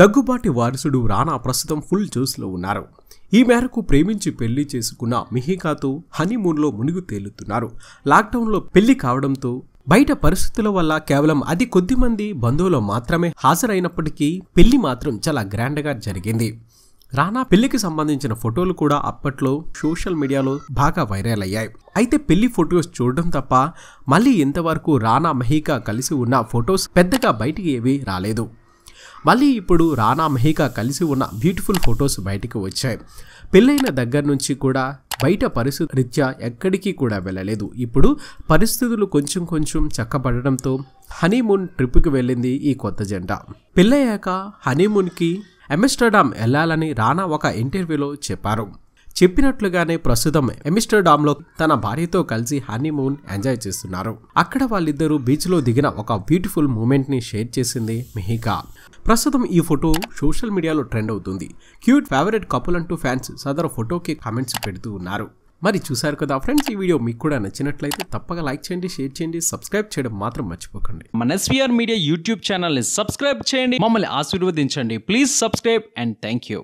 దగ్గుబాటి వారసుడు రానా ప్రస్తుతం ఫుల్ జోస్లో ఉన్నారు ఈ మేరకు ప్రేమించి పెళ్లి చేసుకున్న మిహికాతో హనీమూన్లో మునిగు తేలుతున్నారు లాక్డౌన్లో పెళ్లి కావడంతో బయట పరిస్థితుల వల్ల కేవలం అది కొద్ది మంది బంధువులు మాత్రమే హాజరైనప్పటికీ పెళ్లి మాత్రం చాలా గ్రాండ్గా జరిగింది రానా పెళ్లికి సంబంధించిన ఫోటోలు కూడా అప్పట్లో సోషల్ మీడియాలో బాగా వైరల్ అయ్యాయి అయితే పెళ్లి ఫొటోస్ చూడడం తప్ప మళ్ళీ ఇంతవరకు రానా మహికా కలిసి ఉన్న ఫొటోస్ పెద్దగా బయటికి ఏవి రాలేదు మళ్ళీ ఇప్పుడు రానా మెహికా కలిసి ఉన్న బ్యూటిఫుల్ ఫొటోస్ బయటకు వచ్చాయి పెళ్ళైన దగ్గర నుంచి కూడా బయట పరిస్థితి రీత్యా ఎక్కడికి కూడా వెళ్ళలేదు ఇప్పుడు పరిస్థితులు కొంచెం కొంచెం చక్కబడడంతో హనీమూన్ ట్రిప్కి వెళ్ళింది ఈ కొత్త జంట పెళ్ళయ్యాక హనీమూన్కి అమెస్టర్డామ్ వెళ్ళాలని రానా ఒక ఇంటర్వ్యూలో చెప్పారు చెప్పినట్లుగానే ప్రస్తుతం ఎమిస్టర్డామ్ లో తన భార్యతో కలిసి హనీమూన్ ఎంజాయ్ చేస్తున్నారు అక్కడ వాళ్ళిద్దరూ బీచ్ లో దిగిన ఒక బ్యూటిఫుల్ మూమెంట్ ని షేర్ చేసింది మెహికా ప్రస్తుతం ఈ ఫోటో సోషల్ మీడియాలో ట్రెండ్ అవుతుంది క్యూట్ ఫేవరెట్ కపుల్ అంటూ ఫ్యాన్స్ సదరు ఫోటోకి కామెంట్స్ పెడుతూ ఉన్నారు మరి చూసారు కదా ఫ్రెండ్స్ ఈ వీడియో మీకు కూడా నచ్చినట్లయితే తప్పగా లైక్ చేయండి షేర్ చేయండి సబ్స్క్రైబ్ చేయడం మాత్రం మర్చిపోకండి మన ఎస్వీఆర్ మీడియా యూట్యూబ్ ఛానల్ని సబ్స్క్రైబ్ చేయండి మమ్మల్ని ఆశీర్వదించండి please subscribe and thank you